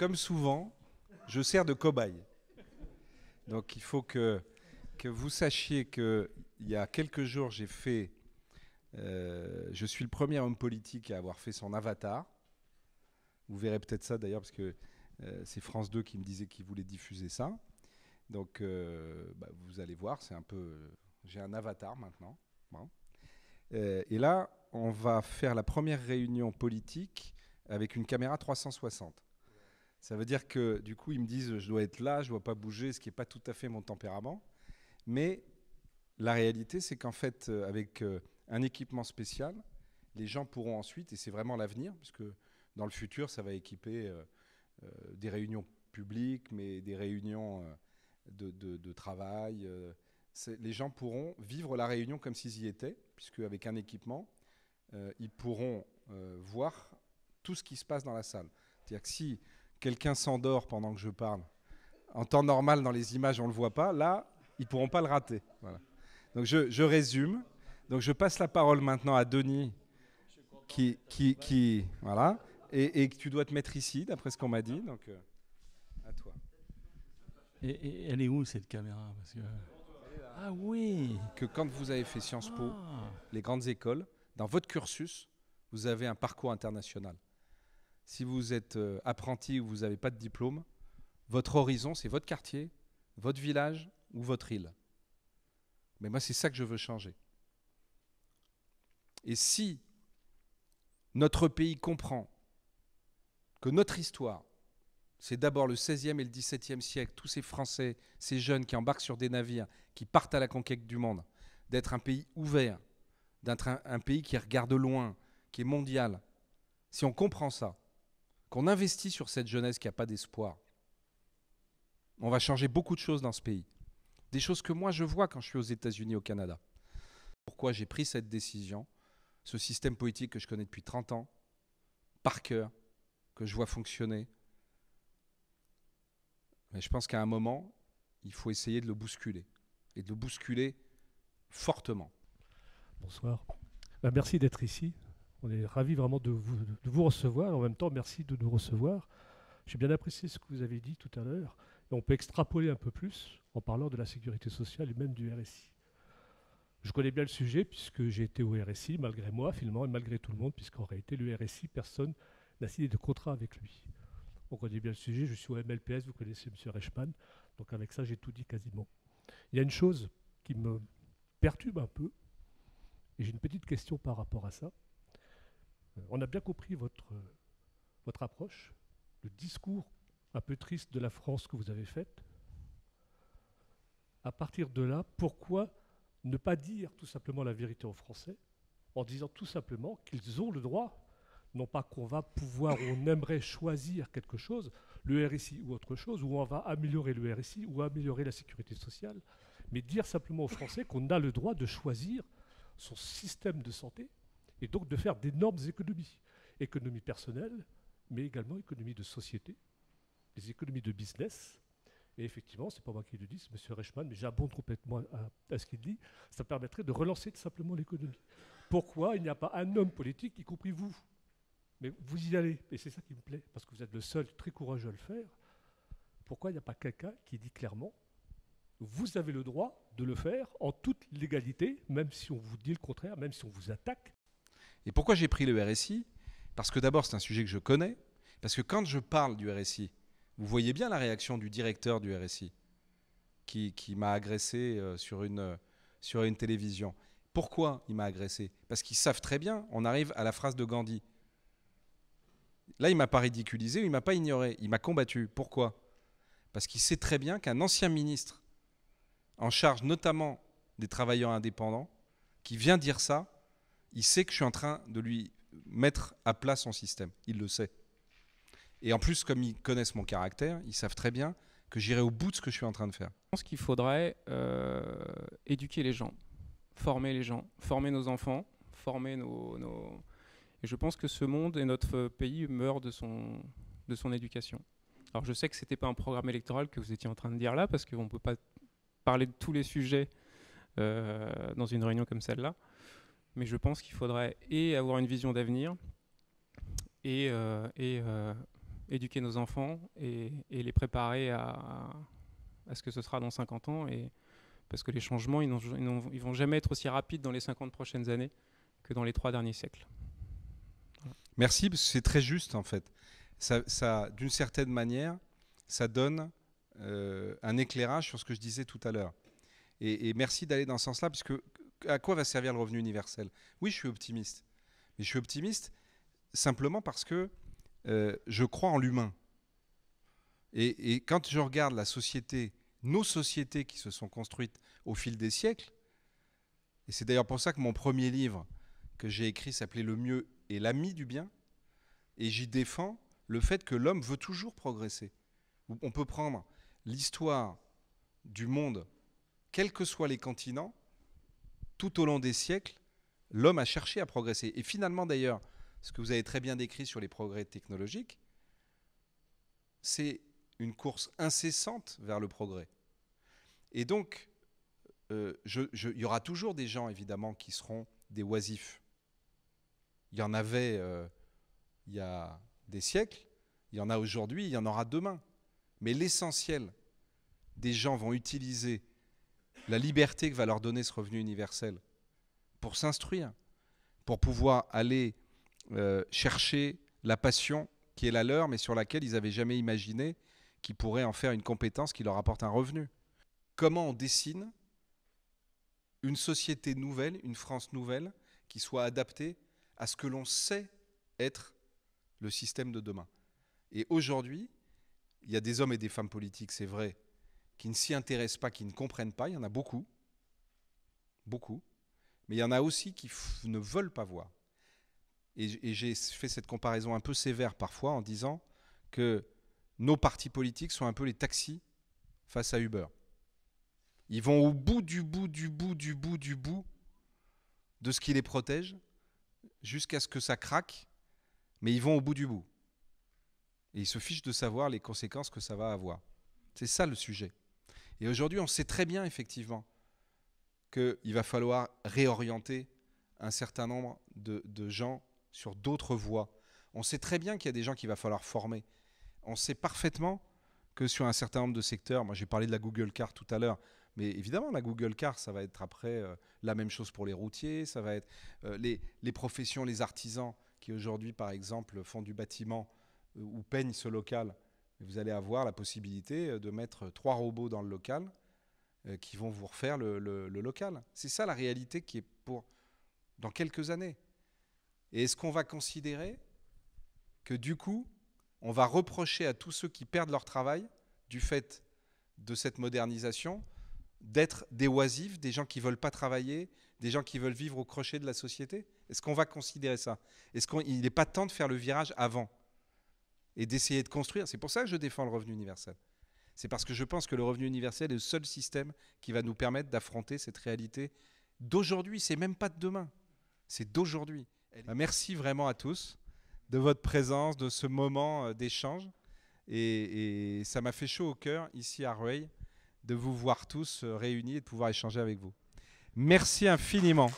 comme souvent, je sers de cobaye. Donc il faut que, que vous sachiez qu'il y a quelques jours, j'ai fait. Euh, je suis le premier homme politique à avoir fait son avatar. Vous verrez peut-être ça d'ailleurs, parce que euh, c'est France 2 qui me disait qu'il voulait diffuser ça. Donc euh, bah, vous allez voir, c'est un peu. J'ai un avatar maintenant. et là, on va faire la première réunion politique avec une caméra 360. Ça veut dire que du coup, ils me disent je dois être là, je ne dois pas bouger, ce qui n'est pas tout à fait mon tempérament. Mais la réalité, c'est qu'en fait, euh, avec euh, un équipement spécial, les gens pourront ensuite, et c'est vraiment l'avenir, puisque dans le futur, ça va équiper euh, des réunions publiques, mais des réunions de, travail. les gens pourront vivre la réunion comme s'ils y étaient, puisque avec un équipement, ils pourront voir tout ce qui se passe dans la salle. C'est-à-dire que si quelqu'un s'endort pendant que je parle, en temps normal, dans les images, on ne le voit pas. Là, ils ne pourront pas le rater. Donc, je, résume. Donc, je passe la parole maintenant à Denis, qui, qui, voilà, et, et, tu dois te mettre ici, d'après ce qu'on m'a dit. Donc, euh, à toi. Et, elle est où cette caméra Parce que... Ah oui Que quand vous avez fait Sciences Po, ah. les grandes écoles, dans votre cursus, vous avez un parcours international si vous êtes euh, apprenti ou vous n'avez pas de diplôme, votre horizon, c'est votre quartier, votre village ou votre île. Mais moi, c'est ça que je veux changer. Et si notre pays comprend que notre histoire, c'est d'abord le XVIe et le XVIIe siècle, tous ces Français, ces jeunes qui embarquent sur des navires, qui partent à la conquête du monde, d'être un pays ouvert, d'être un, pays qui regarde loin, qui est mondial. Si on comprend ça, qu'on investit sur cette jeunesse qui n'a pas d'espoir, on va changer beaucoup de choses dans ce pays. Des choses que moi je vois quand je suis aux États-Unis, au Canada. Pourquoi j'ai pris cette décision, ce système politique que je connais depuis 30 ans, par cœur, que je vois fonctionner. Mais je pense qu'à un moment, il faut essayer de le bousculer, et de le bousculer fortement. Bonsoir. Bah, merci d'être ici. On est ravis vraiment de vous, vous recevoir. En même temps, merci de nous recevoir. J'ai bien apprécié ce que vous avez dit tout à l'heure. Et on peut extrapoler un peu plus en parlant de la sécurité sociale et même du RSI. Je connais bien le sujet puisque j'ai été au RSI, malgré moi, finalement, et malgré tout le monde, puisqu'en réalité, le RSI, personne n'a signé de contrat avec lui. On connaît bien le sujet, je suis au MLPS, vous connaissez M. Rechman. donc avec ça, j'ai tout dit quasiment. Il y a une chose qui me perturbe un peu, et j'ai une petite question par rapport à ça. Euh, on a bien compris euh, votre, approche, le discours un peu triste de la France que vous avez fait. À partir de là, pourquoi ne pas dire tout simplement la vérité aux Français en disant tout simplement qu'ils ont le droit, non pas qu'on va pouvoir ou on aimerait choisir quelque chose, le RSI ou autre chose, ou on va améliorer le RSI ou améliorer la sécurité sociale, mais dire simplement aux Français qu'on a le droit de choisir son système de santé et donc de faire d'énormes économies. économies personnelles, mais également économies de société, des économies de business. Et effectivement, ce n'est pas moi qui le dis, c'est M. Reichmann, mais j'abonde complètement à, à ce qu'il dit, ça permettrait de relancer tout simplement l'économie. Pourquoi il n'y a pas un homme politique, y compris vous Mais vous y allez, et c'est ça qui me plaît, parce que vous êtes le seul très courageux à le faire. Pourquoi il n'y a pas quelqu'un qui dit clairement vous avez le droit de le faire en toute légalité, même si on vous dit le contraire, même si on vous attaque, et pourquoi j'ai pris le RSI Parce que d'abord, c'est un sujet que je connais. Parce que quand je parle du RSI, vous voyez bien la réaction du directeur du RSI qui, m'a agressé euh, sur une, euh, sur une télévision. Pourquoi il m'a agressé Parce qu'ils savent très bien, on arrive à la phrase de Gandhi. Là, il m'a pas ridiculisé, il m'a pas ignoré, il m'a combattu. Pourquoi Parce qu'il sait très bien qu'un ancien ministre, en charge notamment des travailleurs indépendants, qui vient dire ça, il sait que je suis en train de lui mettre à plat son système. Il le sait. Et en plus, comme ils connaissent mon caractère, ils savent très bien que j'irai au bout de ce que je suis en train de faire. Je pense qu'il faudrait euh, éduquer les gens, former les gens, former nos enfants, former nos, Et je pense que ce monde et notre pays meurent de son, de son éducation. Alors je sais que ce n'était pas un programme électoral que vous étiez en train de dire là, parce qu'on ne peut pas parler de tous les sujets euh, dans une réunion comme celle-là mais je pense qu'il faudrait et avoir une vision d'avenir et, euh, euh, éduquer nos enfants et, les préparer à, ce que ce sera dans 50 ans. Et, parce que les changements, ils, ils, vont jamais être aussi rapides dans les 50 prochaines années que dans les trois derniers siècles. Merci, c'est très juste en fait. Ça, D'une certaine manière, ça donne euh, un éclairage sur ce que je disais tout à l'heure. Et, et, merci d'aller dans ce sens-là, parce que à quoi va servir le revenu universel Oui, je suis optimiste. Mais je suis optimiste simplement parce que euh, je crois en l'humain. Et, et, quand je regarde la société, nos sociétés qui se sont construites au fil des siècles, et c'est d'ailleurs pour ça que mon premier livre que j'ai écrit s'appelait Le mieux et l'ami du bien, et j'y défends le fait que l'homme veut toujours progresser. On peut prendre l'histoire du monde, quels que soient les continents, tout au long des siècles, l'homme a cherché à progresser. Et finalement, d'ailleurs, ce que vous avez très bien décrit sur les progrès technologiques, c'est une course incessante vers le progrès. Et donc, euh, il y aura toujours des gens, évidemment, qui seront des oisifs. Il y en avait euh, il y a des siècles, il y en a aujourd'hui, il y en aura demain. Mais l'essentiel des gens vont utiliser la liberté que va leur donner ce revenu universel pour s'instruire, pour pouvoir aller euh, chercher la passion qui est la leur, mais sur laquelle ils n'avaient jamais imaginé qu'ils pourraient en faire une compétence qui leur apporte un revenu. Comment on dessine une société nouvelle, une France nouvelle, qui soit adaptée à ce que l'on sait être le système de demain. Et aujourd'hui, il y a des hommes et des femmes politiques, c'est vrai, qui ne s'y intéressent pas, qui ne comprennent pas. Il y en a beaucoup, beaucoup. Mais il y en a aussi qui ne veulent pas voir. Et, j'ai fait cette comparaison un peu sévère parfois en disant que nos partis politiques sont un peu les taxis face à Uber. Ils vont au bout du bout du bout du bout du bout de ce qui les protège jusqu'à ce que ça craque, mais ils vont au bout du bout. Et ils se fichent de savoir les conséquences que ça va avoir. C'est ça le sujet. Et aujourd'hui, on sait très bien, effectivement, qu'il va falloir réorienter un certain nombre de, gens sur d'autres voies. On sait très bien qu'il y a des gens qu'il va falloir former. On sait parfaitement que sur un certain nombre de secteurs, moi j'ai parlé de la Google Car tout à l'heure, mais évidemment, la Google Car, ça va être après euh, la même chose pour les routiers, ça va être euh, les, professions, les artisans qui aujourd'hui, par exemple, font du bâtiment euh, ou peignent ce local vous allez avoir la possibilité euh, de mettre euh, trois robots dans le local euh, qui vont vous refaire le, local. C'est ça la réalité qui est pour dans quelques années. Et est-ce qu'on va considérer que du coup, on va reprocher à tous ceux qui perdent leur travail du fait de cette modernisation d'être des oisifs, des gens qui ne veulent pas travailler, des gens qui veulent vivre au crochet de la société Est-ce qu'on va considérer ça Est-ce qu'il n'est pas temps de faire le virage avant et d'essayer de construire. C'est pour ça que je défends le revenu universel. C'est parce que je pense que le revenu universel est le seul système qui va nous permettre d'affronter cette réalité d'aujourd'hui. C'est même pas de demain. C'est d'aujourd'hui. Euh, merci vraiment à tous de votre présence, de ce moment euh, d'échange. Et, ça m'a fait chaud au cœur, ici à Rueil, de vous voir tous euh, réunis et de pouvoir échanger avec vous. Merci infiniment.